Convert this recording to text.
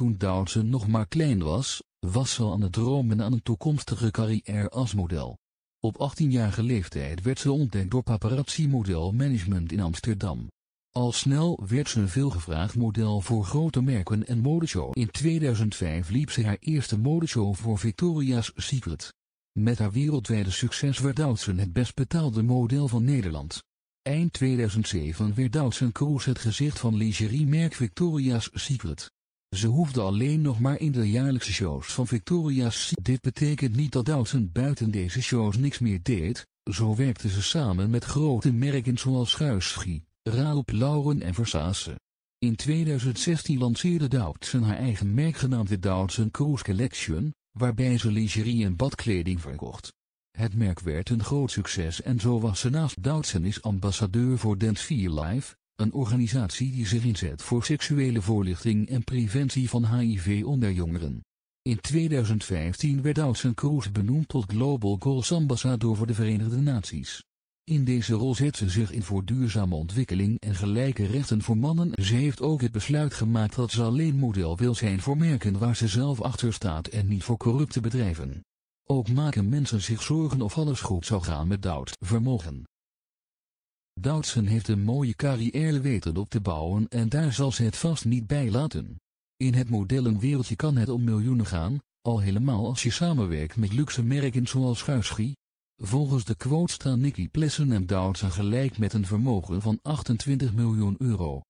Toen Dowson nog maar klein was, was ze aan het dromen aan een toekomstige carrière als model. Op 18-jarige leeftijd werd ze ontdekt door paparazzi model management in Amsterdam. Al snel werd ze een veelgevraagd model voor grote merken en modeshow. In 2005 liep ze haar eerste modeshow voor Victoria's Secret. Met haar wereldwijde succes werd Dowson het best betaalde model van Nederland. Eind 2007 werd Dowson Kroes het gezicht van lingeriemerk Victoria's Secret. Ze hoefde alleen nog maar in de jaarlijkse shows van Victoria's Dit betekent niet dat Dawson buiten deze shows niks meer deed, zo werkte ze samen met grote merken zoals Guischy, Raup Lauren en Versace. In 2016 lanceerde Dawson haar eigen merk genaamd de Dawson Cruise Collection, waarbij ze lingerie en badkleding verkocht. Het merk werd een groot succes en zo was ze naast Dawson is ambassadeur voor Dent 4 Live, een organisatie die zich inzet voor seksuele voorlichting en preventie van HIV onder jongeren. In 2015 werd Oudsen Cruz benoemd tot Global Goals Ambassador voor de Verenigde Naties. In deze rol zet ze zich in voor duurzame ontwikkeling en gelijke rechten voor mannen. Ze heeft ook het besluit gemaakt dat ze alleen model wil zijn voor merken waar ze zelf achter staat en niet voor corrupte bedrijven. Ook maken mensen zich zorgen of alles goed zou gaan met Doud vermogen. Doudsen heeft een mooie carrière weten op te bouwen en daar zal ze het vast niet bij laten. In het modellenwereldje kan het om miljoenen gaan, al helemaal als je samenwerkt met luxe merken zoals Guischie. Volgens de quote staan Nicky Plessen en Doudsen gelijk met een vermogen van 28 miljoen euro.